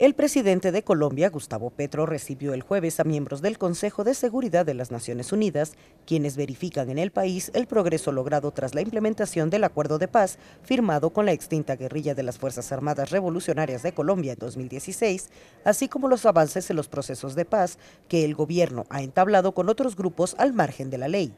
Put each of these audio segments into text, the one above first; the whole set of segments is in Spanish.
El presidente de Colombia, Gustavo Petro, recibió el jueves a miembros del Consejo de Seguridad de las Naciones Unidas, quienes verifican en el país el progreso logrado tras la implementación del acuerdo de paz firmado con la extinta guerrilla de las Fuerzas Armadas Revolucionarias de Colombia en 2016, así como los avances en los procesos de paz que el gobierno ha entablado con otros grupos al margen de la ley.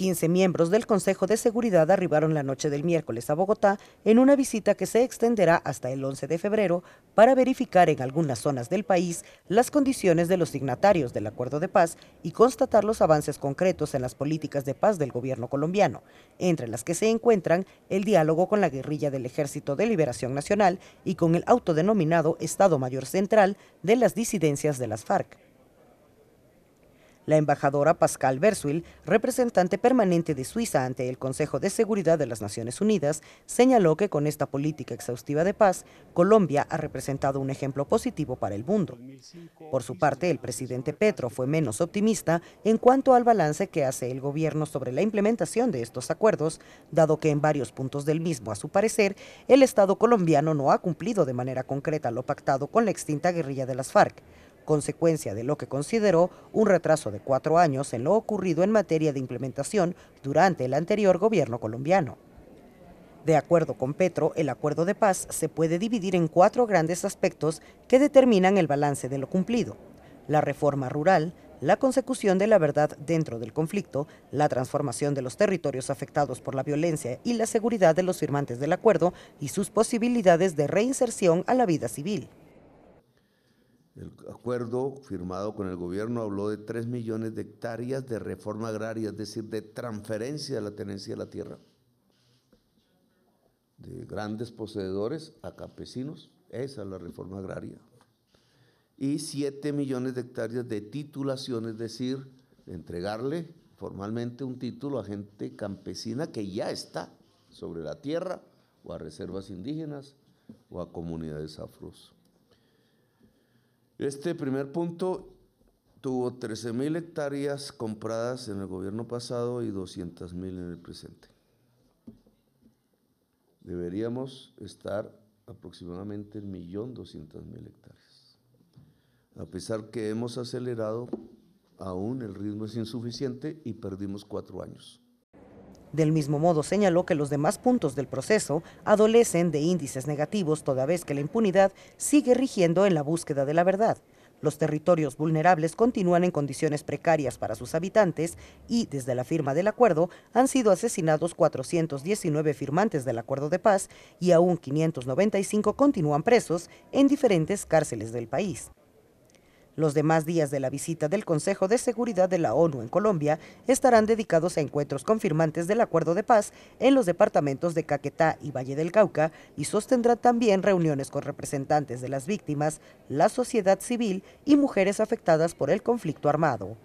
15 miembros del Consejo de Seguridad arribaron la noche del miércoles a Bogotá en una visita que se extenderá hasta el 11 de febrero para verificar en algunas zonas del país las condiciones de los signatarios del acuerdo de paz y constatar los avances concretos en las políticas de paz del gobierno colombiano, entre las que se encuentran el diálogo con la guerrilla del Ejército de Liberación Nacional y con el autodenominado Estado Mayor Central de las disidencias de las FARC. La embajadora Pascal Bersuil, representante permanente de Suiza ante el Consejo de Seguridad de las Naciones Unidas, señaló que con esta política exhaustiva de paz, Colombia ha representado un ejemplo positivo para el mundo. Por su parte, el presidente Petro fue menos optimista en cuanto al balance que hace el gobierno sobre la implementación de estos acuerdos, dado que en varios puntos del mismo, a su parecer, el Estado colombiano no ha cumplido de manera concreta lo pactado con la extinta guerrilla de las FARC consecuencia de lo que consideró un retraso de cuatro años en lo ocurrido en materia de implementación durante el anterior gobierno colombiano. De acuerdo con Petro, el acuerdo de paz se puede dividir en cuatro grandes aspectos que determinan el balance de lo cumplido. La reforma rural, la consecución de la verdad dentro del conflicto, la transformación de los territorios afectados por la violencia y la seguridad de los firmantes del acuerdo y sus posibilidades de reinserción a la vida civil. El acuerdo firmado con el gobierno habló de 3 millones de hectáreas de reforma agraria, es decir, de transferencia de la tenencia de la tierra. De grandes poseedores a campesinos, esa es la reforma agraria. Y 7 millones de hectáreas de titulación, es decir, entregarle formalmente un título a gente campesina que ya está sobre la tierra o a reservas indígenas o a comunidades afros. Este primer punto tuvo 13.000 hectáreas compradas en el gobierno pasado y 200.000 en el presente. Deberíamos estar aproximadamente en 1.200.000 hectáreas. A pesar que hemos acelerado, aún el ritmo es insuficiente y perdimos cuatro años. Del mismo modo, señaló que los demás puntos del proceso adolecen de índices negativos toda vez que la impunidad sigue rigiendo en la búsqueda de la verdad. Los territorios vulnerables continúan en condiciones precarias para sus habitantes y, desde la firma del acuerdo, han sido asesinados 419 firmantes del acuerdo de paz y aún 595 continúan presos en diferentes cárceles del país. Los demás días de la visita del Consejo de Seguridad de la ONU en Colombia estarán dedicados a encuentros confirmantes del acuerdo de paz en los departamentos de Caquetá y Valle del Cauca y sostendrá también reuniones con representantes de las víctimas, la sociedad civil y mujeres afectadas por el conflicto armado.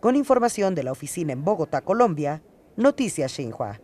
Con información de la oficina en Bogotá, Colombia, Noticias Xinhua.